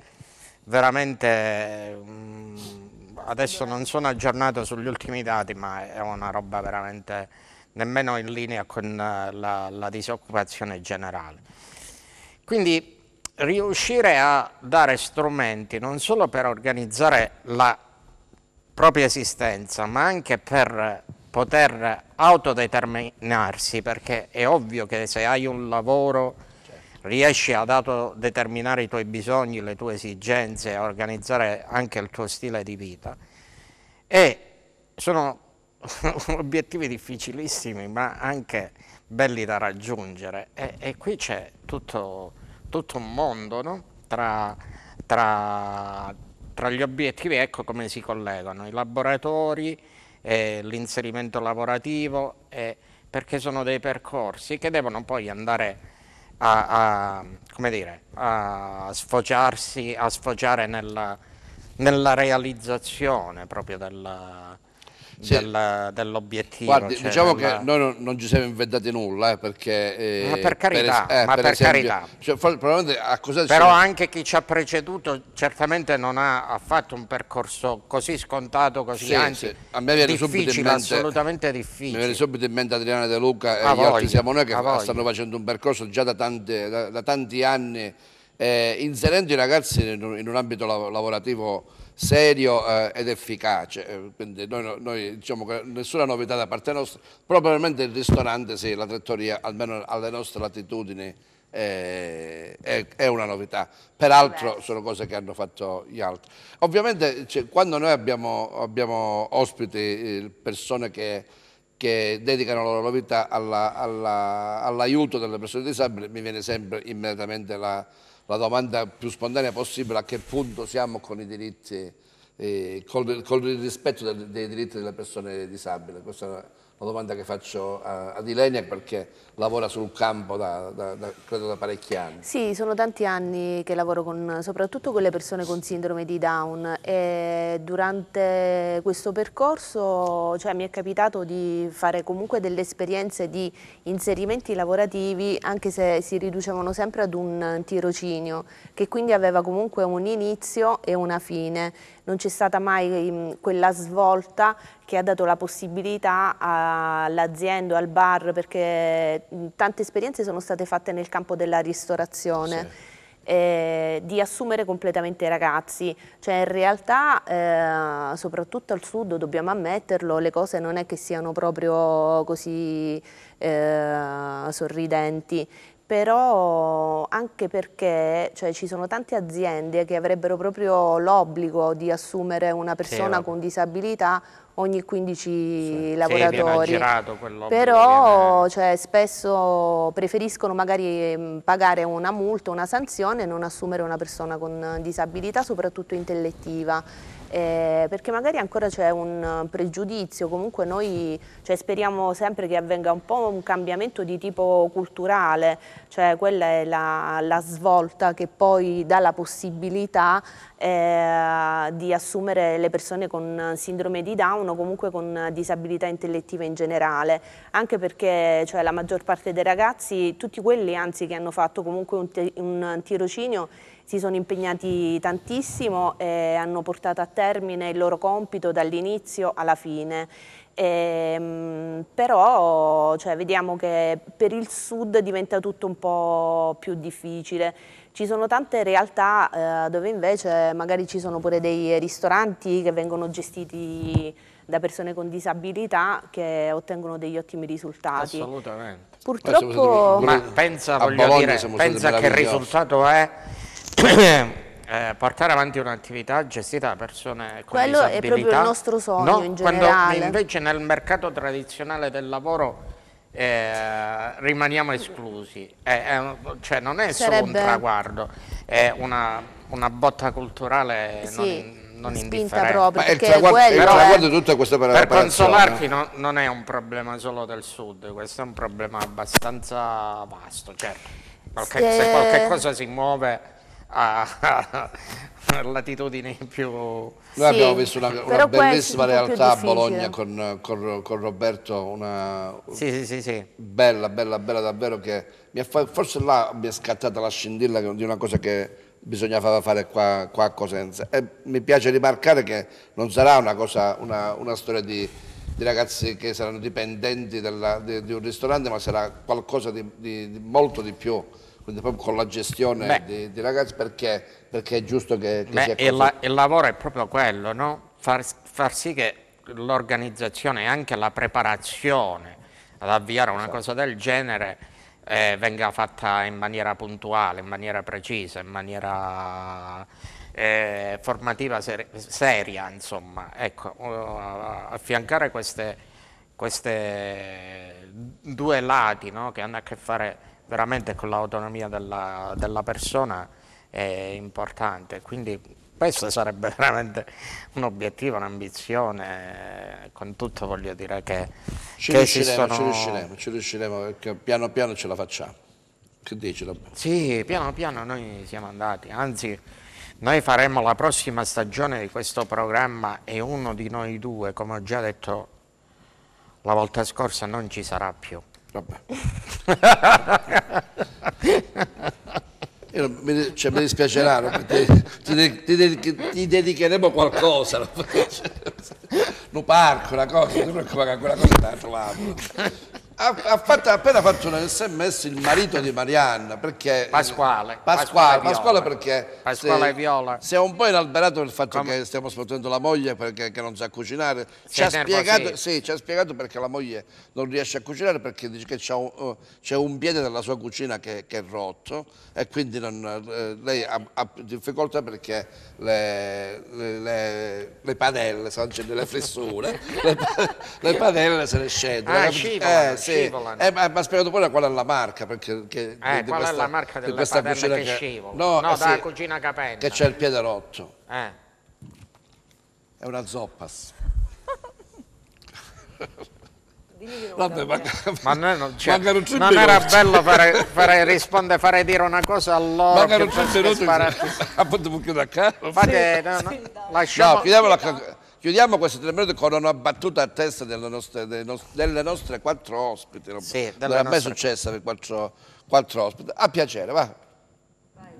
veramente, mm, adesso non sono aggiornato sugli ultimi dati, ma è una roba veramente nemmeno in linea con eh, la, la disoccupazione generale. Quindi riuscire a dare strumenti non solo per organizzare la propria esistenza, ma anche per poter autodeterminarsi, perché è ovvio che se hai un lavoro certo. riesci ad autodeterminare i tuoi bisogni, le tue esigenze, a organizzare anche il tuo stile di vita. E sono obiettivi difficilissimi, ma anche belli da raggiungere. E, e qui c'è tutto tutto un mondo no? tra, tra, tra, gli obiettivi, ecco come si collegano i laboratori, eh, l'inserimento lavorativo, eh, perché sono dei percorsi che devono poi andare a, a, dire, a sfociarsi, a sfociare nella, nella realizzazione proprio della, sì. del, dell'obiettivo. Guardi, cioè diciamo della... che noi non, non, ci siamo inventati nulla, eh, perché... Eh, ma per carità, per, eh, ma per, per esempio, carità. Cioè, Però siamo... anche chi ci ha preceduto certamente non ha, ha fatto un percorso così scontato, così sì, anzi, sì. A me viene difficile, mente, assolutamente difficile. Mi viene subito in mente Adriana De Luca e a gli voglia, altri siamo noi che stanno facendo un percorso già da, tante, da, da tanti anni, eh, inserendo i ragazzi in un, in un ambito lavorativo serio eh, ed efficace. Eh, quindi noi, noi, diciamo che nessuna novità da parte nostra, probabilmente il ristorante, sì, la trattoria, almeno alle nostre latitudini, è, è, una novità. Peraltro sono cose che hanno fatto gli altri. Ovviamente cioè, quando noi abbiamo, abbiamo ospiti, eh, persone che che dedicano la loro vita all'aiuto alla, all delle persone disabili, mi viene sempre immediatamente la, la domanda più spontanea possibile, a che punto siamo con i diritti, eh, col, col, rispetto del, dei diritti delle persone disabili? Questa è una, domanda che faccio a, a Dilenia perché lavora sul campo da, da, da, credo da parecchi anni. Sì, sono tanti anni che lavoro con, soprattutto con le persone con sindrome di Down e durante questo percorso cioè, mi è capitato di fare comunque delle esperienze di inserimenti lavorativi anche se si riducevano sempre ad un tirocinio che quindi aveva comunque un inizio e una fine. Non c'è stata mai quella svolta che ha dato la possibilità all'azienda, al bar, perché tante esperienze sono state fatte nel campo della ristorazione. Sì. Eh, di assumere completamente i ragazzi, cioè in realtà eh, soprattutto al sud dobbiamo ammetterlo, le cose non è che siano proprio così eh, sorridenti però anche perché cioè, ci sono tante aziende che avrebbero proprio l'obbligo di assumere una persona sì, con disabilità ogni 15 sì. lavoratori, sì, però viene... cioè, spesso preferiscono magari mm, pagare una multa, una sanzione e non assumere una persona con disabilità, soprattutto intellettiva eh, perché magari ancora c'è un eh, pregiudizio, comunque noi cioè, speriamo sempre che avvenga un po' un cambiamento di tipo culturale, cioè quella è la, la svolta che poi dà la possibilità eh, di assumere le persone con eh, sindrome di Down o comunque con eh, disabilità intellettiva in generale, anche perché cioè, la maggior parte dei ragazzi, tutti quelli anzi che hanno fatto comunque un, un tirocinio, si sono impegnati tantissimo e hanno portato a termine il loro compito dall'inizio alla fine. Ehm, però cioè, vediamo che per il sud diventa tutto un po' più difficile. Ci sono tante realtà eh, dove invece magari ci sono pure dei ristoranti che vengono gestiti da persone con disabilità che ottengono degli ottimi risultati. Assolutamente. Purtroppo... Ma pensa, dire, pensa che il risultato è eh, eh, portare avanti un'attività gestita da persone con Quello disabilità. Quello è proprio il nostro sogno no, in generale. Quando invece nel mercato tradizionale del lavoro eh, rimaniamo esclusi. Eh, cioè non è Sarebbe... solo un traguardo, è una, una botta culturale sì. non, non spinta proprio Ma il traguardo, è... tutta questa per consolarti no, non è un problema solo del sud questo è un problema abbastanza vasto cioè, qualche, se... se qualche cosa si muove a, latitudini più... Noi sì, abbiamo visto una, una bellissima realtà a Bologna con, con, con, Roberto, una sì, sì, bella, bella, bella davvero che mi fa, forse là mi è scattata la scintilla di una cosa che bisognava fare qua, qua a Cosenza e mi piace rimarcare che non sarà una, cosa, una, una storia di, di, ragazzi che saranno dipendenti della, di, di, un ristorante ma sarà qualcosa di, di molto di più quindi proprio con la gestione dei, dei, ragazzi perché, perché, è giusto che, che Beh, sia così. La, il lavoro è proprio quello, no? far, far sì che l'organizzazione e anche la preparazione ad avviare una esatto. cosa del genere eh, venga fatta in maniera puntuale, in maniera precisa, in maniera eh, formativa ser seria, insomma. Ecco, uh, affiancare questi due lati no? che hanno a che fare veramente con l'autonomia della, della, persona è importante, quindi questo sarebbe veramente un obiettivo, un'ambizione, con tutto voglio dire che, ci, che riusciremo, sono... ci riusciremo, ci riusciremo, perché piano piano ce la facciamo. Che dici? Roberto? Sì, piano piano noi siamo andati, anzi noi faremo la prossima stagione di questo programma e uno di noi due, come ho già detto la volta scorsa, non ci sarà più. Io, mi, cioè, mi, dispiacerà, no? ti, de, ti, ti, dedicheremo qualcosa. No? Un parco, una cosa, non preoccupare, quella cosa la trovato. Ha, ha, fatto, ha, appena fatto un sms il marito di Marianna perché Pasquale Pasquale, Pasquale, Pasquale perché Pasquale Viola si è un po' inalberato per il fatto Come? che stiamo sfruttando la moglie perché non sa cucinare ci ha, spiegato, sì, ci ha, spiegato, perché la moglie non riesce a cucinare perché dice che uh, c'è un, un, piede della sua cucina che, che è rotto e quindi non, eh, lei ha, ha, difficoltà perché le, le, le, le padelle, sono delle flessure le, padelle se ne scendono ah, scivolano. Eh, ma, ma spero poi qual è la marca? Perché, che, eh, di, qual questa, è la marca della padella che, che scivola? No, no eh, dalla sì, cugina Capenna. Che c'è il piede rotto. Eh. È una zoppas. Vabbè, ma, ma, non, cioè, non minuti. era bello fare, fare, rispondere, fare dire una cosa a loro Mancano che, che sparati. Appunto, perché da caro. Sì, no, no, sì, lasciamo... No, chiudiamo la... Chiudiamo questo intervento con una battuta a testa delle nostre, delle nostre, delle nostre quattro ospiti. Sì, non è nostra... mai successa per quattro, quattro, ospiti. A piacere, va. Vai,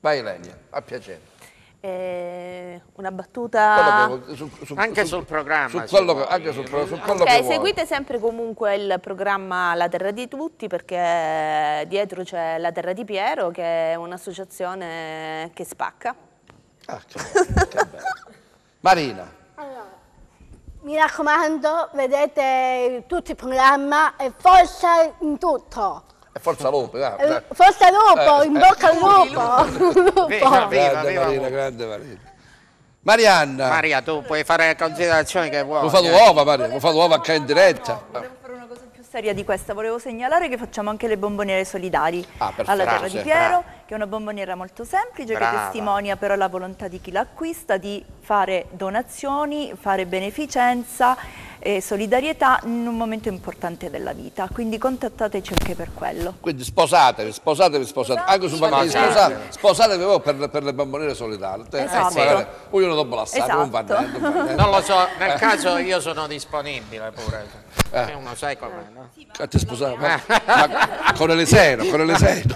Vai Elenia, a piacere. Eh, una battuta su, su, anche su, sul programma su quello, che, anche sul, su quello okay, seguite sempre comunque il programma La Terra di Tutti perché dietro c'è La Terra di Piero che è un'associazione che spacca ah, che bello, che bello. Marina. Allora, mi raccomando, vedete tutto il programma e forza in tutto. E forza lupo, dai, eh, eh. Forza lupo, eh, in bocca al eh, lupo. lupo. Viva, viva, viva, Marina, grande Marina. Marianna. Maria, tu puoi fare considerazioni che vuoi. Lo fa l'uova, Maria, lo fa l'uova anche in diretta. Volevo fare una cosa più seria di questa, volevo segnalare che facciamo anche le bomboniere solidali ah, alla terra di Piero. Ah che è una bomboniera molto semplice Brava. che testimonia però la volontà di chi l'acquista di fare donazioni, fare beneficenza e solidarietà in un momento importante della vita. Quindi contattateci anche per quello. Quindi sposatevi, sposatevi, sposatevi. Esatto. Anche su bambini, sposatevi, sposatevi per, per, le bomboniere solidali. Eh, esatto. Eh, sì. Io dopo la esatto. non va niente. Non lo so, nel caso io sono disponibile pure. Eh. Uno sai com'è, no? Cioè, sì, ma ma, ma con le seno, con le seno.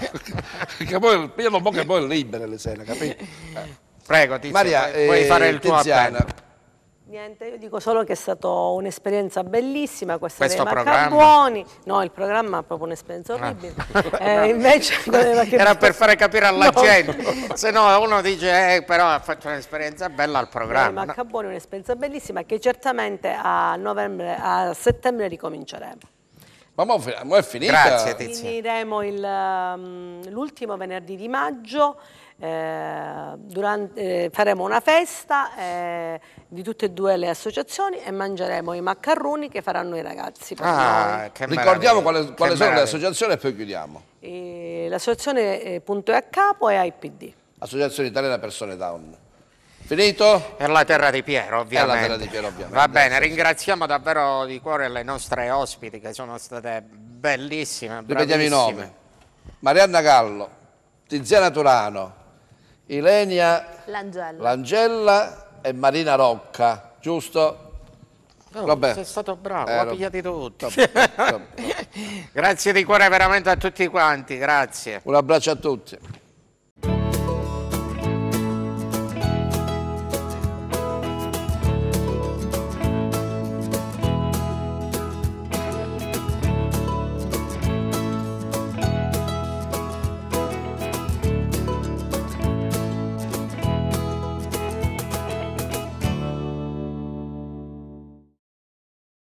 Che poi poi, pigliano poche e poi libere le sere, capito? Eh, prego, Tizia, Maria, puoi eh, fare il tuo Tiziana. appello. Niente, io dico solo che è stata un'esperienza bellissima questa Questo Rema programma. Carboni. No, il programma è proprio un'esperienza ah. orribile. No. Eh, no. Invece Era per fare capire alla no. gente, se no uno dice eh, però ha fatto un'esperienza bella al eh, programma. Rema Carboni è un'esperienza bellissima che certamente a, novembre, a settembre ricominceremo. Ma mo, mo è finita. Grazie Tizia. Finiremo um, l'ultimo venerdì di maggio. Eh, durante, eh, faremo una festa eh, di tutte e due le associazioni e mangeremo i maccarroni che faranno i ragazzi. Ah, Ricordiamo quale, quale sono le associazioni e poi chiudiamo. Eh, l'associazione eh, Punto e a Capo è IPD. Associazione Italiana Persone Down. Finito? Per la terra di Piero, ovviamente. Per la terra Di Piero, ovviamente. Va bene, ringraziamo davvero di cuore le nostre ospiti che sono state bellissime. Ripetiamo i nomi. Marianna Gallo, Tiziana Turano, Ilenia Langella, Langella e Marina Rocca, giusto? Oh, Vabbè. Sei stato bravo, eh, ha pigliato tutto. grazie di cuore veramente a tutti quanti, grazie. Un abbraccio a tutti.